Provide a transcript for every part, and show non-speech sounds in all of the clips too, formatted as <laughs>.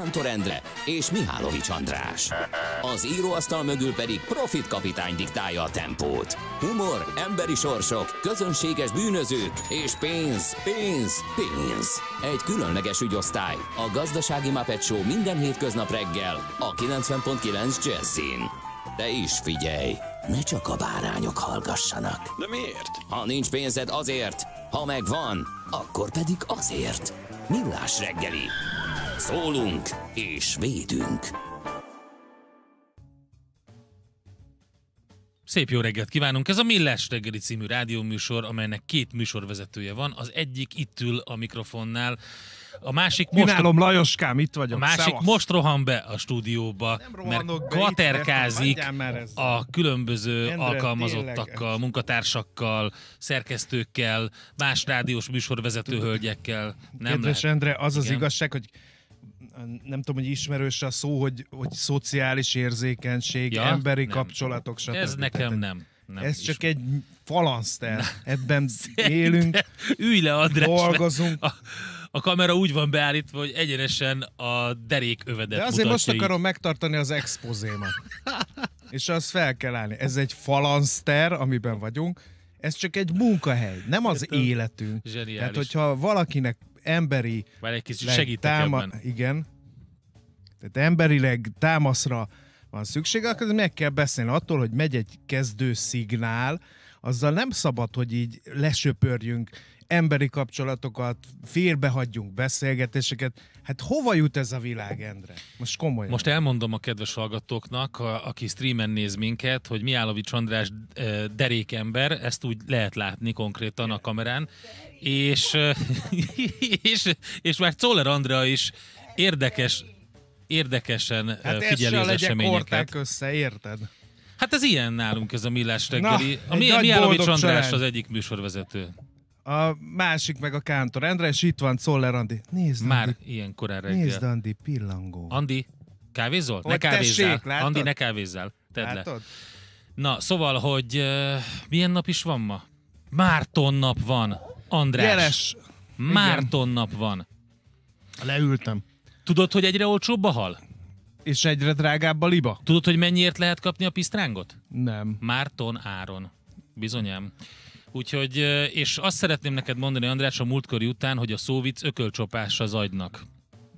Antor Endre és Mihálovics András. Az íróasztal mögül pedig Profit kapitány diktálja a tempót. Humor, emberi sorsok, közönséges bűnözők és pénz, pénz, pénz. Egy különleges ügyosztály. A Gazdasági Muppet Show minden hétköznap reggel a 90.9 Jazzin. De is figyelj, ne csak a bárányok hallgassanak. De miért? Ha nincs pénzed azért, ha megvan, akkor pedig azért. Millás reggeli. Szólunk és védünk. Szép jó reggelt kívánunk! Ez a Millás reggeli című rádióműsor, amelynek két műsorvezetője van. Az egyik itt ül a mikrofonnál, a másik most... Minálom, Lajoskám, itt vagyok. A másik Szevasz. most rohan be a stúdióba, mert katerkázik a különböző Endre, alkalmazottakkal, tényleg. munkatársakkal, szerkesztőkkel, más rádiós műsorvezetőhölgyekkel. Nem Kedves lehet. Endre, az Igen. az igazság, hogy nem tudom, hogy ismerős a szó, hogy, hogy szociális érzékenység, ja, emberi nem. kapcsolatok, stb. Ez nekem nem. nem ez ismer. csak egy falanszter. Ebben <laughs> élünk, Ülj le, András, dolgozunk. A, a kamera úgy van beállítva, hogy egyenesen a derék övedet De azért most így. akarom megtartani az expozémat. És az fel kell állni. Ez egy falanszter, amiben vagyunk. Ez csak egy munkahely, nem az Értem. életünk. Zseniális. Tehát, hogyha valakinek emberi... Vagy egy kicsit táma- Igen. Tehát emberileg támaszra van szükség, akkor meg kell beszélni attól, hogy megy egy kezdő szignál, azzal nem szabad, hogy így lesöpörjünk emberi kapcsolatokat, félbehagyjunk beszélgetéseket. Hát hova jut ez a világ, Endre? Most komolyan. Most elmondom a kedves hallgatóknak, a, aki streamen néz minket, hogy Miálovics András eh, derékember, ezt úgy lehet látni konkrétan a kamerán, és, eh, <laughs> és, és már Czoller Andrea is érdekes, érdekesen eh, hát figyeli az eseményeket. Hát össze, érted? Hát ez ilyen nálunk ez a Millás reggeli. Na, a mi, Mijálovics András az egyik műsorvezető. A másik meg a Kántor Endre, és itt van Czoller Andi. Nézd, Már ilyen korán reggel. Nézd, Andi, pillangó. Andi, kávézol? Ne kávézzel. Tessék, Andi, ne kávézzel. Tedd le. Na, szóval, hogy uh, milyen nap is van ma? Márton nap van, András. Jeles. Márton nap van. Leültem. Tudod, hogy egyre olcsóbb a hal? és egyre drágább a liba. Tudod, hogy mennyiért lehet kapni a pisztrángot? Nem. Márton áron. Bizonyám. Úgyhogy, és azt szeretném neked mondani, András, a múltkori után, hogy a szóvic ökölcsopás az agynak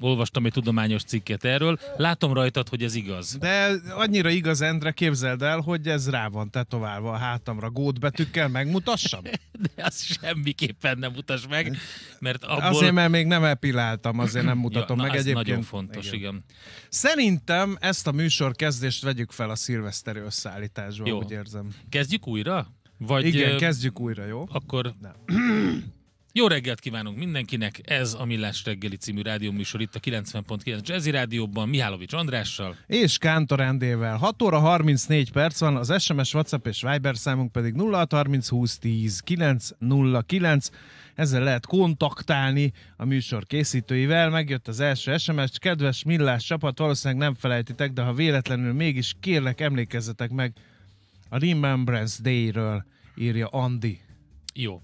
olvastam egy tudományos cikket erről. Látom rajtad, hogy ez igaz. De annyira igaz, Endre, képzeld el, hogy ez rá van tetoválva a hátamra gótbetűkkel, megmutassam? <laughs> De azt semmiképpen nem mutas meg, mert abból... Azért, mert még nem epiláltam, azért nem <clears throat> mutatom ja, na, meg egyébként. nagyon fontos, igen. igen. Szerintem ezt a műsor kezdést vegyük fel a szilveszteri összeállításba, úgy érzem. Kezdjük újra? Vagy, Igen, kezdjük újra, jó? Akkor... Nem. <clears throat> Jó reggelt kívánunk mindenkinek, ez a Millás reggeli című rádióműsor itt a 90.9 Jazzy Rádióban, Mihálovics Andrással. És Kántor Endével. 6 óra 34 perc van, az SMS, WhatsApp és Viber számunk pedig 0630 20 10 909. Ezzel lehet kontaktálni a műsor készítőivel. Megjött az első SMS, kedves Millás csapat, valószínűleg nem felejtitek, de ha véletlenül mégis kérlek emlékezzetek meg a Remembrance Day-ről, írja Andi. Jó.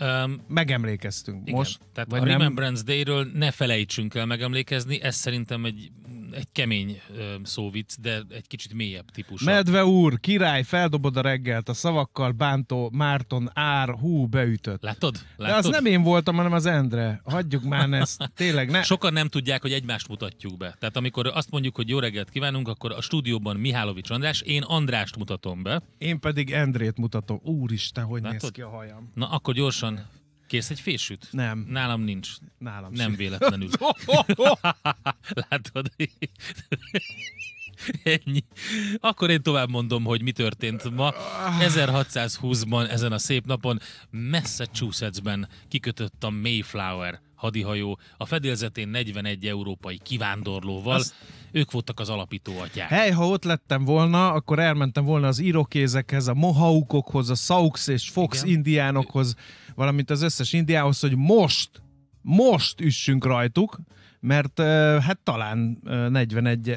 Um, Megemlékeztünk igen, most. Tehát vagy a Remembrance nem? Day-ről ne felejtsünk el megemlékezni, ez szerintem egy egy kemény szóvic, de egy kicsit mélyebb típusú. Medve úr, király, feldobod a reggelt, a szavakkal bántó Márton ár, hú, beütött. Látod? Látod? De az nem én voltam, hanem az Endre. Hagyjuk már ezt, <laughs> tényleg ne. Sokan nem tudják, hogy egymást mutatjuk be. Tehát amikor azt mondjuk, hogy jó reggelt kívánunk, akkor a stúdióban Mihálovics András, én Andrást mutatom be. Én pedig Endrét mutatom. Úristen, hogy Látod? néz ki a hajam. Na akkor gyorsan Kész egy fésűt? Nem. Nálam nincs. Nálam Nem sem. véletlenül. <laughs> Látod? Ennyi. Akkor én tovább mondom, hogy mi történt ma. 1620-ban, ezen a szép napon Massachusettsben kikötött a Mayflower hadihajó a fedélzetén 41 európai kivándorlóval. Azt ők voltak az alapító atyák. Hely, ha ott lettem volna, akkor elmentem volna az irokézekhez, a mohaukokhoz, a Saux és Fox Igen. indiánokhoz, valamint az összes indiához, hogy most, most üssünk rajtuk, mert hát talán 41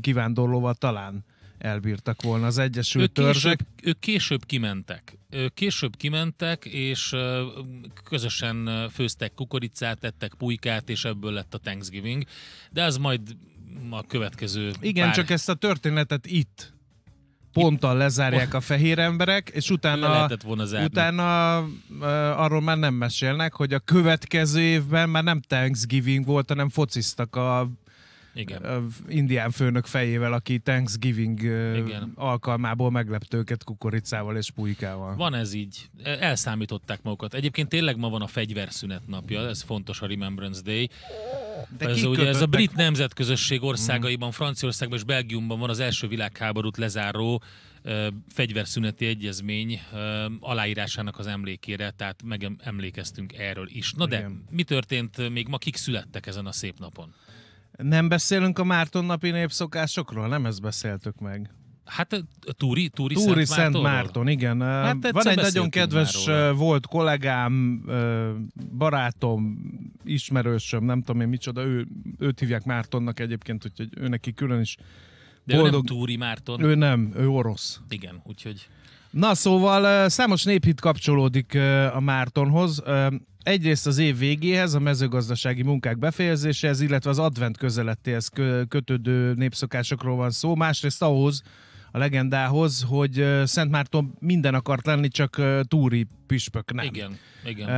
kivándorlóval talán elbírtak volna az Egyesült ők később, Törzsek. Ők később kimentek. Ők később kimentek, és közösen főztek kukoricát, tettek pulykát, és ebből lett a Thanksgiving. De az majd a következő Igen, pár... csak ezt a történetet itt ponttal lezárják a fehér emberek, és utána, volna utána uh, arról már nem mesélnek, hogy a következő évben már nem Thanksgiving volt, hanem fociztak a igen. indián főnök fejével, aki Thanksgiving Igen. alkalmából meglepte őket kukoricával és pulykával. Van ez így. E, elszámították magukat. Egyébként tényleg ma van a fegyverszünet napja, ez fontos a Remembrance Day. De ez, ugye, ez a brit nemzetközösség országaiban, mhm. Franciaországban és Belgiumban van az első világháborút lezáró fegyverszüneti egyezmény aláírásának az emlékére, tehát megemlékeztünk erről is. Na de, Igen. mi történt még ma, kik születtek ezen a szép napon? Nem beszélünk a Márton napi népszokásokról? Nem ezt beszéltük meg. Hát Túri, Túri, Túri Szent, Szent Márton, igen. Hát Van egy nagyon kedves volt kollégám, barátom, ismerősöm, nem tudom én micsoda, ő, őt hívják Mártonnak egyébként, úgyhogy ő neki külön is de boldog. ő nem Túri Márton. Ő nem, ő orosz. Igen, úgyhogy... Na szóval számos néphit kapcsolódik a Mártonhoz egyrészt az év végéhez, a mezőgazdasági munkák befejezéséhez, illetve az advent közelettéhez kötődő népszokásokról van szó, másrészt ahhoz, a legendához, hogy Szent Márton minden akart lenni, csak túri püspök nem. Igen, igen.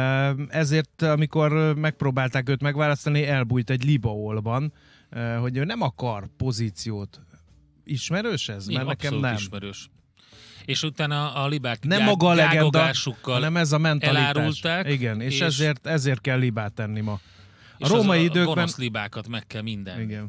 Ezért, amikor megpróbálták őt megválasztani, elbújt egy libaolban, hogy ő nem akar pozíciót. Ismerős ez? Mert nekem abszolút nem. ismerős és utána a libák nem gyá- maga a legenda, hanem ez a mentalitás. Elárulták, Igen, és, és ezért, ezért kell libát tenni ma. A és római az a időkben... A libákat meg kell minden. Igen.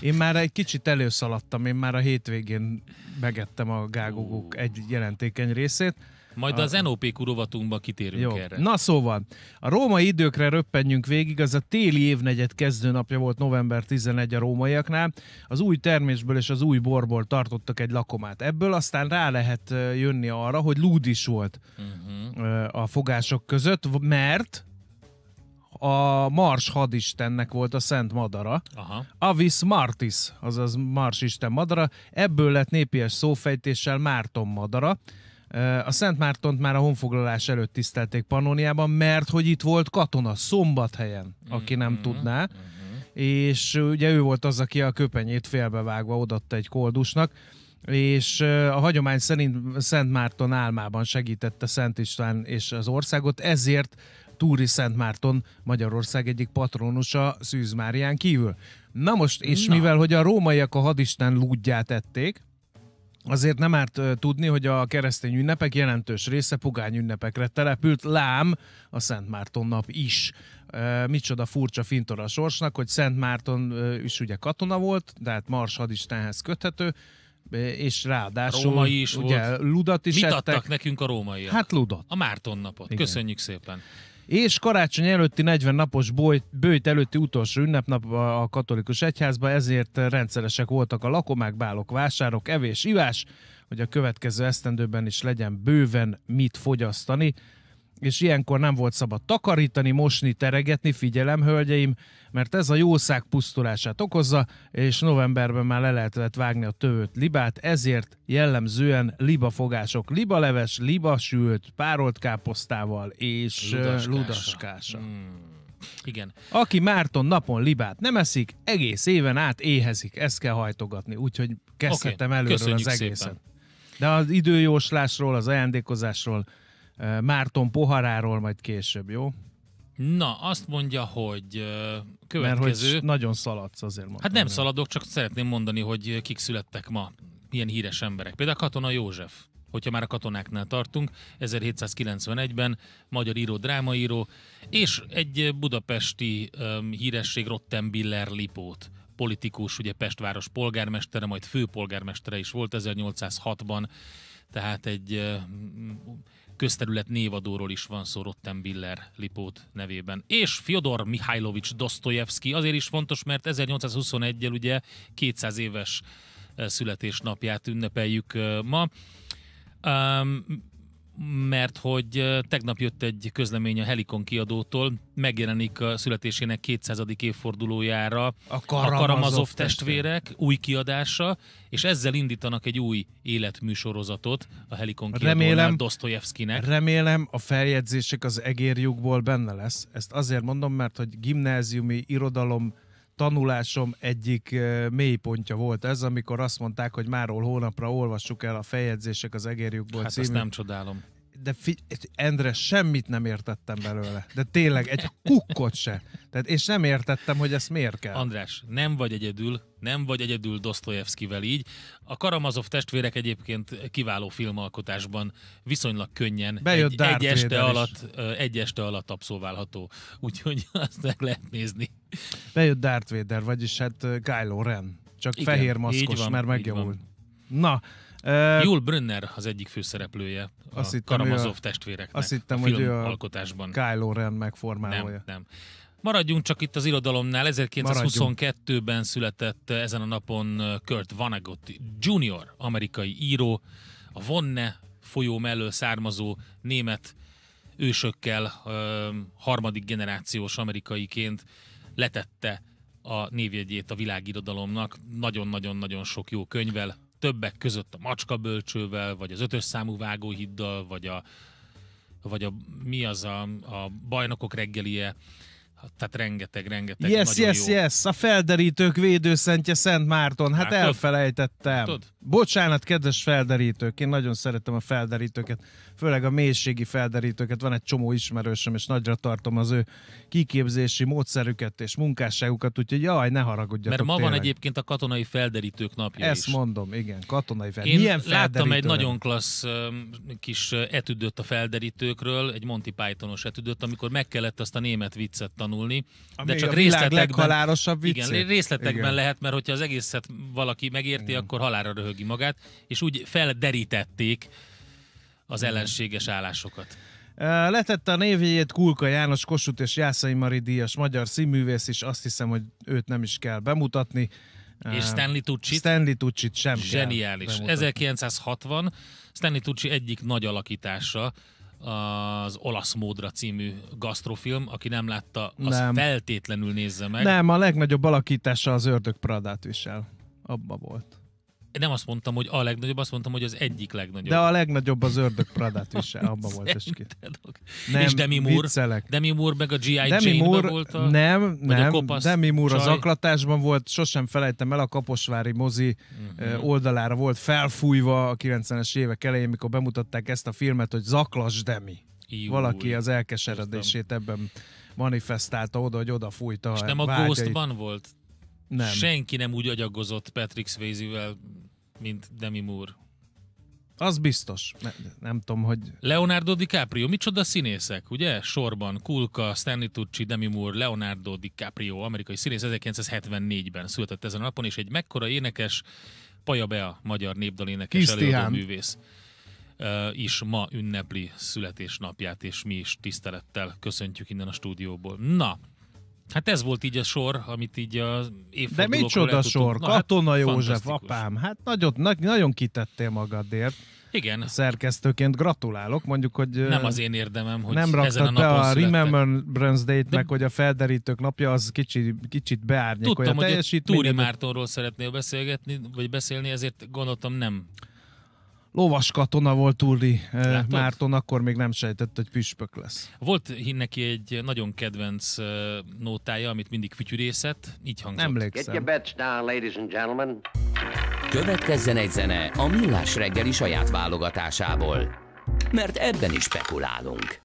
Én már egy kicsit előszaladtam, én már a hétvégén megettem a gágogók egy jelentékeny részét, majd a... az NOP kurovatunkba kitérünk Jó. erre. Na szóval, a római időkre röppenjünk végig, az a téli évnegyed napja volt november 11 a rómaiaknál. Az új termésből és az új borból tartottak egy lakomát. Ebből aztán rá lehet jönni arra, hogy lúd is volt uh-huh. a fogások között, mert a Mars hadistennek volt a szent madara. Aha. Avis Martis, azaz Mars isten madara. Ebből lett népies szófejtéssel Márton madara. A Szent Mártont már a honfoglalás előtt tisztelték Pannoniában, mert hogy itt volt katona Szombathelyen, aki nem mm-hmm. tudná. Mm-hmm. És ugye ő volt az, aki a köpenyét félbevágva odatta egy koldusnak és a hagyomány szerint Szent Márton álmában segítette Szent István és az országot, ezért Túri Szent Márton Magyarország egyik patronusa Szűz Márián kívül. Na most, és Na. mivel hogy a rómaiak a hadisten lúdját ették, Azért nem árt tudni, hogy a keresztény ünnepek jelentős része pogány ünnepekre települt, lám a Szent Márton nap is. E, micsoda furcsa fintor a sorsnak, hogy Szent Márton is ugye katona volt, tehát Mars hadistenhez köthető, és ráadásul Római is ugye, volt. ludat is Mit ettek. adtak nekünk a rómaiak? Hát ludat. A Márton napot. Igen. Köszönjük szépen. És karácsony előtti 40 napos bojt, bőjt előtti utolsó ünnepnap a katolikus egyházba, ezért rendszeresek voltak a lakomák, bálok, vásárok, evés, ivás, hogy a következő esztendőben is legyen bőven mit fogyasztani és ilyenkor nem volt szabad takarítani, mosni, teregetni, figyelem, hölgyeim, mert ez a jószág pusztulását okozza, és novemberben már le lehetett vágni a tövőt libát, ezért jellemzően libafogások, libaleves, libasült, párolt káposztával és ludaskása. Hmm. Igen. Aki Márton napon libát nem eszik, egész éven át éhezik. Ezt kell hajtogatni, úgyhogy kezdhetem okay. előről Köszönjük az egészet. Szépen. De az időjóslásról, az ajándékozásról Márton poharáról majd később, jó? Na, azt mondja, hogy következő... Mert hogy nagyon szaladsz azért mondtam. Hát nem szaladok, csak szeretném mondani, hogy kik születtek ma. Milyen híres emberek. Például Katona József, hogyha már a katonáknál tartunk, 1791-ben magyar író, drámaíró, és egy budapesti um, híresség Rottenbiller Lipót politikus, ugye Pestváros polgármestere, majd főpolgármestere is volt 1806-ban, tehát egy közterület névadóról is van szó Rottenbiller Lipót nevében. És Fyodor Mihajlovics Dostojevski azért is fontos, mert 1821-el ugye 200 éves eh, születésnapját ünnepeljük eh, ma. Um, mert hogy tegnap jött egy közlemény a Helikon kiadótól, megjelenik a születésének 200. évfordulójára a Karamazov, a Karamazov testvérek testvér. új kiadása, és ezzel indítanak egy új életműsorozatot a Helikon kiadónál Dostoyevskinek. Remélem a feljegyzések az egérjukból benne lesz. Ezt azért mondom, mert hogy gimnáziumi irodalom tanulásom egyik mélypontja volt ez, amikor azt mondták, hogy máról hónapra olvassuk el a feljegyzések az egérjükból hát című. nem csodálom de Endre, semmit nem értettem belőle. De tényleg, egy kukkot se. Tehát, és nem értettem, hogy ezt miért kell. András, nem vagy egyedül, nem vagy egyedül Dostoyevskivel így. A Karamazov testvérek egyébként kiváló filmalkotásban viszonylag könnyen Bejött egy, egy, este alatt, egy este alatt abszolválható. Úgyhogy <laughs> azt meg lehet nézni. Bejött Darth Vader, vagyis hát Kylo Ren. Csak Igen, fehér maszkos, van, mert megjavult. Na, Uh, Jul Brünner az egyik főszereplője a azt Karamazov a, testvéreknek azt hittem, a filmalkotásban. Hogy a Kylo Ren megformálója. Nem, nem. Maradjunk csak itt az irodalomnál. 1922-ben született ezen a napon Kurt Vonnegut Jr., amerikai író, a Vonne folyó mellől származó német ősökkel harmadik generációs amerikaiként letette a névjegyét a világirodalomnak. Nagyon-nagyon-nagyon sok jó könyvel, többek között a macskabölcsővel, vagy az ötös számú vágóhiddal, vagy a, vagy a mi az a, a bajnokok reggelie, tehát rengeteg, rengeteg. Yes, yes, jó. yes, a felderítők védőszentje Szent Márton, hát Látod? elfelejtettem. Tudod? Bocsánat, kedves felderítők, én nagyon szeretem a felderítőket, főleg a mélységi felderítőket, van egy csomó ismerősöm, és nagyra tartom az ő kiképzési módszerüket és munkásságukat, úgyhogy jaj, ne haragudjatok Mert ma tényleg. van egyébként a katonai felderítők napja Ezt is. mondom, igen, katonai felderítők. Én Milyen láttam egy nagyon klassz kis etüdöt a felderítőkről, egy Monty Pythonos etüdöt, amikor meg kellett azt a német viccet tanulni, a de csak a részletekben... leghalálosabb vicc. Igen, részletekben igen. lehet, mert hogyha az egészet valaki megérti, igen. akkor halára röhög lövi magát, és úgy felderítették az ellenséges állásokat. Letette a névjegyét Kulka János Kossuth és Jászai Mari díjas magyar színművész is, azt hiszem, hogy őt nem is kell bemutatni. És Stanley Tucci. Stanley Tucci sem Zseniális. Kell 1960 Stanley Tucci egyik nagy alakítása, az Olasz Módra című gasztrofilm, aki nem látta, az nem. feltétlenül nézze meg. Nem, a legnagyobb alakítása az Ördög Pradát visel. Abba volt nem azt mondtam, hogy a legnagyobb, azt mondtam, hogy az egyik legnagyobb. De a legnagyobb az ördög Pradát is, eh, abban volt eskü. ki és Demi Moore, viccelek. Demi Moore meg a G.I. Demi Moore, volt a, Nem, nem, a Demi Moore csaj. az aklatásban volt, sosem felejtem el, a Kaposvári mozi uh-huh. oldalára volt felfújva a 90-es évek elején, mikor bemutatták ezt a filmet, hogy Zaklas Demi. Júl, Valaki az elkeseredését ebben manifestálta oda, hogy oda fújta És nem a Ghostban volt nem. Senki nem úgy agyagozott Patrick swayze mint Demi Moore. Az biztos. Ne, nem tudom, hogy... Leonardo DiCaprio, micsoda színészek, ugye? Sorban Kulka, Stanley Tucci, Demi Moore, Leonardo DiCaprio, amerikai színész 1974-ben született ezen a napon, és egy mekkora énekes, Paja Bea, magyar népdalénekes előadó művész is ma ünnepli születésnapját, és mi is tisztelettel köszöntjük innen a stúdióból. Na, Hát ez volt így a sor, amit így az évfordulókról De micsoda sor? Na, hát, Katona hát, József, apám, hát nagyot, na, nagyon kitettél magadért. Igen. Szerkesztőként gratulálok, mondjuk, hogy... Nem az én érdemem, hogy Nem raktad be a, a Remembrance Date-nek, hogy a felderítők napja, az kicsi, kicsit beárnyékolja. Tudtam, hogy Túri Mártonról szeretnél beszélgetni, vagy beszélni, ezért gondoltam nem lovas katona volt Turri Látod? Márton, akkor még nem sejtett, hogy püspök lesz. Volt neki egy nagyon kedvenc nótája, amit mindig fütyűrészet, így hangzott. Emlékszem. Get your bets down, ladies and gentlemen. Következzen egy zene a Millás reggeli saját válogatásából, mert ebben is spekulálunk.